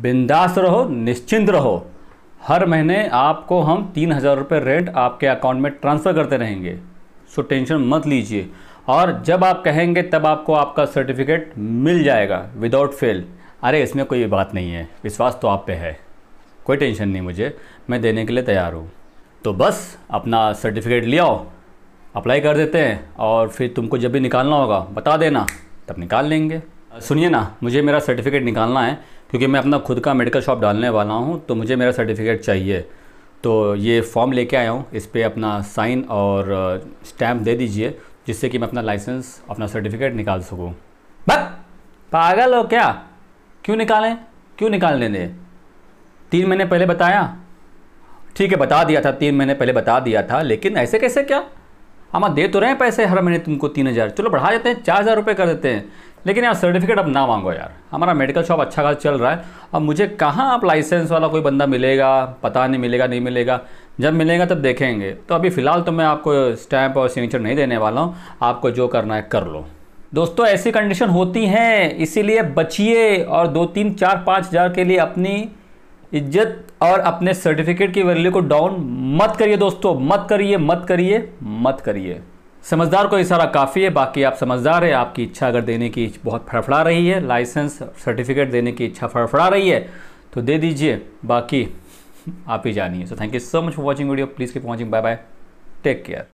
बिंदास रहो निश्चिंत रहो हर महीने आपको हम तीन हज़ार रुपये रेंट आपके अकाउंट में ट्रांसफ़र करते रहेंगे सो टेंशन मत लीजिए और जब आप कहेंगे तब आपको आपका सर्टिफिकेट मिल जाएगा विदाउट फेल अरे इसमें कोई बात नहीं है विश्वास तो आप पे है कोई टेंशन नहीं मुझे मैं देने के लिए तैयार हूँ तो बस अपना सर्टिफिकेट ले आओ अप्लाई कर देते हैं और फिर तुमको जब भी निकालना होगा बता देना तब निकाल लेंगे सुनिए ना मुझे मेरा सर्टिफिकेट निकालना है क्योंकि मैं अपना खुद का मेडिकल शॉप डालने वाला हूँ तो मुझे मेरा सर्टिफिकेट चाहिए तो ये फॉर्म लेके आया हूँ इस पर अपना साइन और स्टैम्प दे दीजिए जिससे कि मैं अपना लाइसेंस अपना सर्टिफिकेट निकाल सकूँ बस पागल हो क्या क्यों निकालें क्यों निकाल दें तीन महीने पहले बताया ठीक है बता दिया था तीन महीने पहले बता दिया था लेकिन ऐसे कैसे क्या हम दे तो रहे हैं पैसे हर महीने तुमको तीन हज़ार चलो बढ़ा देते हैं चार हज़ार रुपये कर देते हैं लेकिन यार सर्टिफिकेट अब ना मांगो यार हमारा मेडिकल शॉप अच्छा खास चल रहा है अब मुझे कहाँ आप लाइसेंस वाला कोई बंदा मिलेगा पता नहीं मिलेगा नहीं मिलेगा जब मिलेगा तब देखेंगे तो अभी फ़िलहाल तो मैं आपको स्टैम्प और सिग्नेचर नहीं देने वाला हूँ आपको जो करना है कर लो दोस्तों ऐसी कंडीशन होती हैं इसीलिए बचिए और दो तीन चार पाँच हज़ार के लिए अपनी इज्जत और अपने सर्टिफिकेट की वैल्यू को डाउन मत करिए दोस्तों मत करिए मत करिए मत करिए समझदार को इशारा काफ़ी है बाकी आप समझदार है आपकी इच्छा अगर देने की बहुत फड़फड़ा रही है लाइसेंस सर्टिफिकेट देने की इच्छा फड़फड़ा रही है तो दे दीजिए बाकी आप ही जानिए so thank you so much for watching video please keep watching bye bye take care